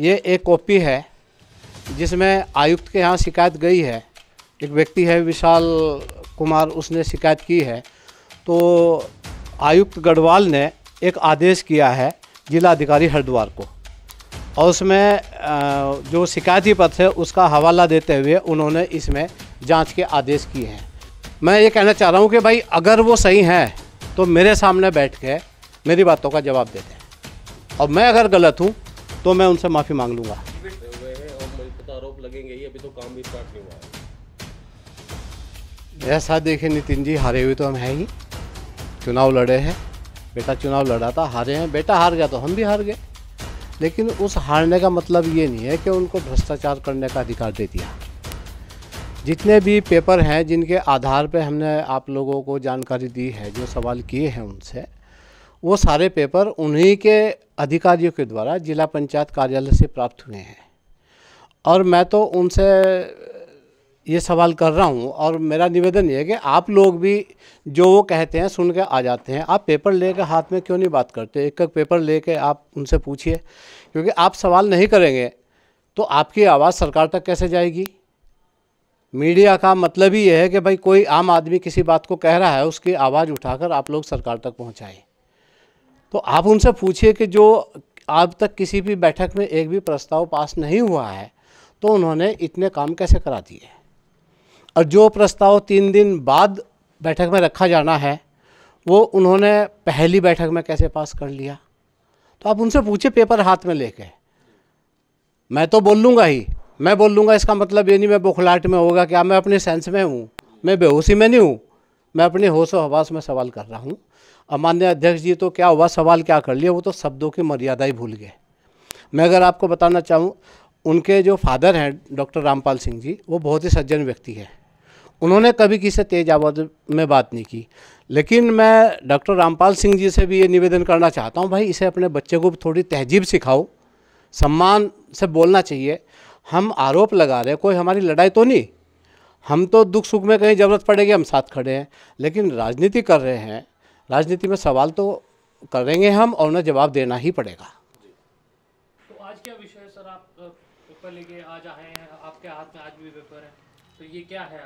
ये एक कॉपी है जिसमें आयुक्त के यहाँ शिकायत गई है एक व्यक्ति है विशाल कुमार उसने शिकायत की है तो आयुक्त गढ़वाल ने एक आदेश किया है जिला अधिकारी हरिद्वार को और उसमें जो शिकायती पत्र है उसका हवाला देते हुए उन्होंने इसमें जांच के आदेश किए हैं मैं ये कहना चाह रहा हूँ कि भाई अगर वो सही हैं तो मेरे सामने बैठ के मेरी बातों का जवाब देते हैं और मैं अगर गलत हूँ तो मैं उनसे माफ़ी मांग लूँगा आरोप लगेंगे ही अभी तो काम भी स्टार्ट नहीं हुआ ऐसा देखे नितिन जी हारे हुए तो हम हैं ही चुनाव लड़े हैं बेटा चुनाव लड़ा था हारे हैं बेटा हार गया तो हम भी हार गए लेकिन उस हारने का मतलब ये नहीं है कि उनको भ्रष्टाचार करने का अधिकार दे दिया जितने भी पेपर हैं जिनके आधार पर हमने आप लोगों को जानकारी दी है जो सवाल किए हैं उनसे वो सारे पेपर उन्हीं के अधिकारियों के द्वारा जिला पंचायत कार्यालय से प्राप्त हुए हैं और मैं तो उनसे ये सवाल कर रहा हूँ और मेरा निवेदन ये है कि आप लोग भी जो वो कहते हैं सुन के आ जाते हैं आप पेपर लेके हाथ में क्यों नहीं बात करते एक एक पेपर लेके आप उनसे पूछिए क्योंकि आप सवाल नहीं करेंगे तो आपकी आवाज़ सरकार तक कैसे जाएगी मीडिया का मतलब ही यह है कि भाई कोई आम आदमी किसी बात को कह रहा है उसकी आवाज़ उठाकर आप लोग सरकार तक पहुँचाएँ तो आप उनसे पूछिए कि जो अब तक किसी भी बैठक में एक भी प्रस्ताव पास नहीं हुआ है तो उन्होंने इतने काम कैसे करा दिए और जो प्रस्ताव तीन दिन बाद बैठक में रखा जाना है वो उन्होंने पहली बैठक में कैसे पास कर लिया तो आप उनसे पूछिए पेपर हाथ में लेके मैं तो बोल लूँगा ही मैं बोल लूँगा इसका मतलब ये नहीं मैं बुखलाट में होगा क्या हाँ, मैं अपने सेंस में हूँ मैं बेहोशी में नहीं हूँ मैं अपने होश व हवास में सवाल कर रहा हूँ अमान्य अध्यक्ष जी तो क्या हुआ सवाल क्या कर लिया वो तो शब्दों की मर्यादा ही भूल गए मैं अगर आपको बताना चाहूँ उनके जो फादर हैं डॉक्टर रामपाल सिंह जी वो बहुत ही सज्जन व्यक्ति हैं उन्होंने कभी किसी तेज आवाज में बात नहीं की लेकिन मैं डॉक्टर रामपाल सिंह जी से भी ये निवेदन करना चाहता हूँ भाई इसे अपने बच्चे को थोड़ी तहजीब सिखाओ सम्मान से बोलना चाहिए हम आरोप लगा रहे कोई हमारी लड़ाई तो नहीं हम तो दुख सुख में कहीं ज़रूरत पड़ेगी हम साथ खड़े हैं लेकिन राजनीति कर रहे हैं राजनीति में सवाल तो करेंगे हम और उन्हें जवाब देना ही पड़ेगा तो आज क्या विषय है सर आप पेपर लेके आज आए हैं आपके हाथ में आज भी पेपर है तो ये क्या है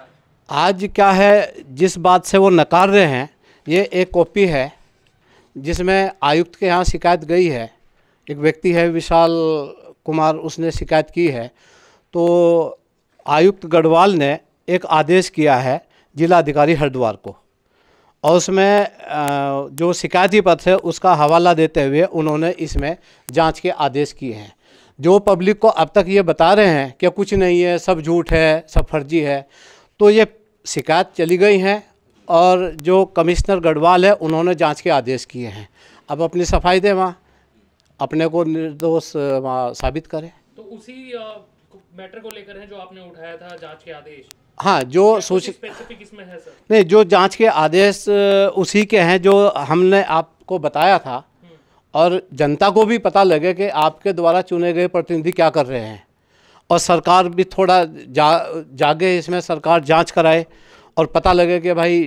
आज क्या है जिस बात से वो नकार रहे हैं ये एक कॉपी है जिसमें आयुक्त के यहाँ शिकायत गई है एक व्यक्ति है विशाल कुमार उसने शिकायत की है तो आयुक्त गढ़वाल ने एक आदेश किया है जिलाधिकारी हरिद्वार को और उसमें जो शिकायती पत्र है उसका हवाला देते हुए उन्होंने इसमें जांच के आदेश किए हैं जो पब्लिक को अब तक ये बता रहे हैं कि कुछ नहीं है सब झूठ है सब फर्जी है तो ये शिकायत चली गई हैं और जो कमिश्नर गढ़वाल है उन्होंने जांच के आदेश किए हैं अब अपनी सफाई दें वहाँ अपने को निर्दोष साबित करें तो उसी मैटर को लेकर है जो आपने उठाया था जाँच के आदेश हाँ जो सोच नहीं जो जांच के आदेश उसी के हैं जो हमने आपको बताया था हम्म। और जनता को भी पता लगे कि आपके द्वारा चुने गए प्रतिनिधि क्या कर रहे हैं और सरकार भी थोड़ा जा जागे इसमें सरकार जांच कराए और पता लगे कि भाई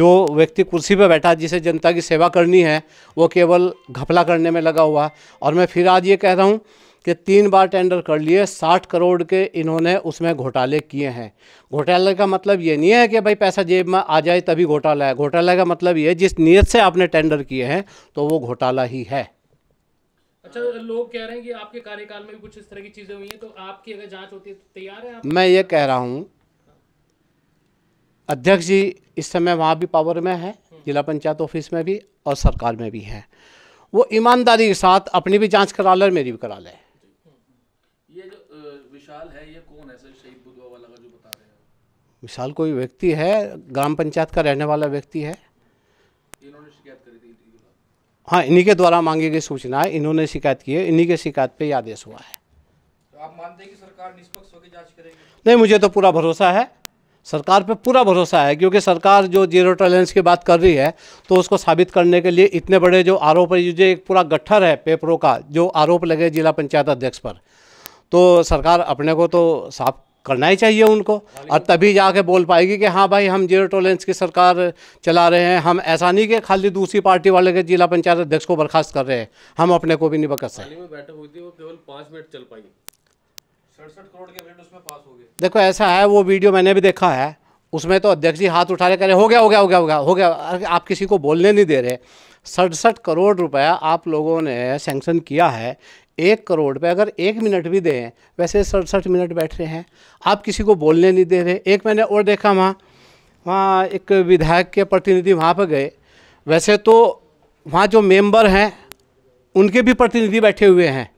जो व्यक्ति कुर्सी पर बैठा जिसे जनता की सेवा करनी है वो केवल घपला करने में लगा हुआ और मैं फिर आज ये कह रहा हूँ कि तीन बार टेंडर कर लिए साठ करोड़ के इन्होंने उसमें घोटाले किए हैं घोटाले का मतलब ये नहीं है कि भाई पैसा जेब में आ जाए तभी घोटाला है घोटाले का मतलब ये जिस नीयत से आपने टेंडर किए हैं तो वो घोटाला ही है अच्छा लोग कह रहे हैं कि आपके कार्यकाल में भी कुछ इस तरह की चीज़ें हुई हैं तो आपकी अगर जांच होती है तो तैयार है आप? मैं ये कह रहा हूँ अध्यक्ष जी इस समय वहाँ भी पावर में है जिला पंचायत ऑफिस में भी और सरकार में भी है वो ईमानदारी के साथ अपनी भी जांच करा ले मेरी भी करा ले ये जो विशाल है ये कौन है सर शहीद बुधवा वाला का जो बता रहे हैं विशाल कोई व्यक्ति है ग्राम पंचायत का रहने वाला व्यक्ति है इन्होंने शिकायत करी थी हाँ इन्हीं के द्वारा मांगी गई सूचना है इन्होंने शिकायत की है इन्हीं के शिकायत पे आदेश हुआ है तो आप मानते हैं कि सरकार निष्पक्ष होकर जांच करेगी नहीं मुझे तो पूरा भरोसा है सरकार पे पूरा भरोसा है क्योंकि सरकार जो जीरो टॉलरेंस की बात कर रही है तो उसको साबित करने के लिए इतने बड़े जो आरोप है जो एक पूरा गट्ठर है पेपरों का जो आरोप लगे जिला पंचायत अध्यक्ष पर तो सरकार अपने को तो साफ करना ही चाहिए उनको और तभी जाके बोल पाएगी कि हाँ भाई हम जीरो टॉलरेंस की सरकार चला रहे हैं हम ऐसा नहीं कि खाली दूसरी पार्टी वाले के जिला पंचायत अध्यक्ष को बर्खास्त कर रहे हैं हम अपने को भी नहीं बकस सकते देखो ऐसा है वो वीडियो मैंने भी देखा है उसमें तो अध्यक्ष जी हाथ उठा रहे कह रहे हो गया हो गया हो गया हो गया हो गया आप किसी को बोलने नहीं दे रहे सड़सठ करोड़ रुपया आप लोगों ने सेंक्शन किया है एक करोड़ पे अगर एक मिनट भी दें वैसे सड़सठ मिनट बैठ रहे हैं आप किसी को बोलने नहीं दे रहे एक मैंने और देखा वहाँ वहाँ एक विधायक के प्रतिनिधि वहाँ पर गए वैसे तो वहाँ जो मेंबर हैं उनके भी प्रतिनिधि बैठे हुए हैं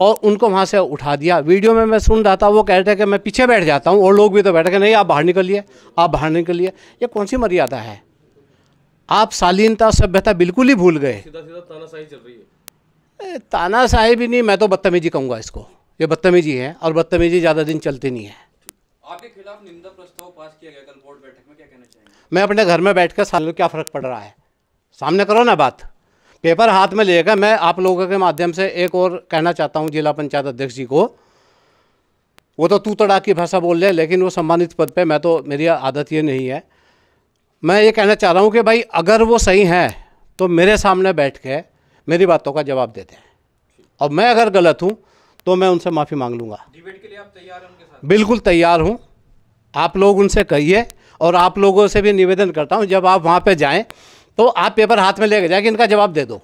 और उनको वहाँ से उठा दिया वीडियो में मैं सुन रहा था वो कह रहे थे कि मैं पीछे बैठ जाता हूँ और लोग भी तो बैठे कि नहीं आप बाहर निकलिए आप बाहर निकलिए ये कौन सी मर्यादा है आप शालीनता सभ्यता बिल्कुल ही भूल गए सीधा सीधा चल रही है ताना साहेब ही नहीं मैं तो बदतमीजी कहूँगा इसको ये बदतमीजी है और बदतमीजी ज़्यादा दिन चलती नहीं है आपके खिलाफ निंदा प्रस्ताव पास किया गया कल बोर्ड बैठक में क्या कहना चाहिए मैं अपने घर में बैठ कर सालों क्या फ़र्क पड़ रहा है सामने करो ना बात पेपर हाथ में लेगा मैं आप लोगों के माध्यम से एक और कहना चाहता हूँ जिला पंचायत अध्यक्ष जी को वो तो तू तड़ाक की भाषा बोल रहे लेकिन वो सम्मानित पद पर मैं तो मेरी आदत ये नहीं है मैं ये कहना चाह रहा हूँ कि भाई अगर वो सही हैं तो मेरे सामने बैठ के मेरी बातों का जवाब देते हैं और मैं अगर गलत हूँ तो मैं उनसे माफ़ी मांग लूँगा डिबेट के लिए आप तैयार हैं उनके साथ बिल्कुल तैयार हूँ आप लोग उनसे कहिए और आप लोगों से भी निवेदन करता हूँ जब आप वहाँ पे जाएँ तो आप पेपर हाथ में लेके जाए कि इनका जवाब दे दो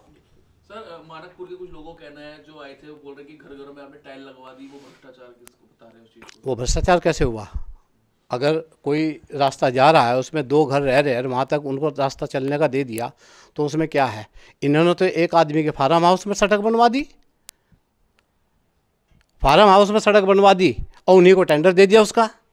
सर मानकपुर के कुछ लोगों कहना है जो आए थे वो बोल रहे कि घर घर में आपने टाइल लगवा दी वो भ्रष्टाचार किसको बता रहे हो वो भ्रष्टाचार कैसे हुआ अगर कोई रास्ता जा रहा है उसमें दो घर रह रहे हैं वहाँ तक उनको रास्ता चलने का दे दिया तो उसमें क्या है इन्होंने तो एक आदमी के फार्म हाउस में सड़क बनवा दी फार्म हाउस में सड़क बनवा दी और उन्हीं को टेंडर दे दिया उसका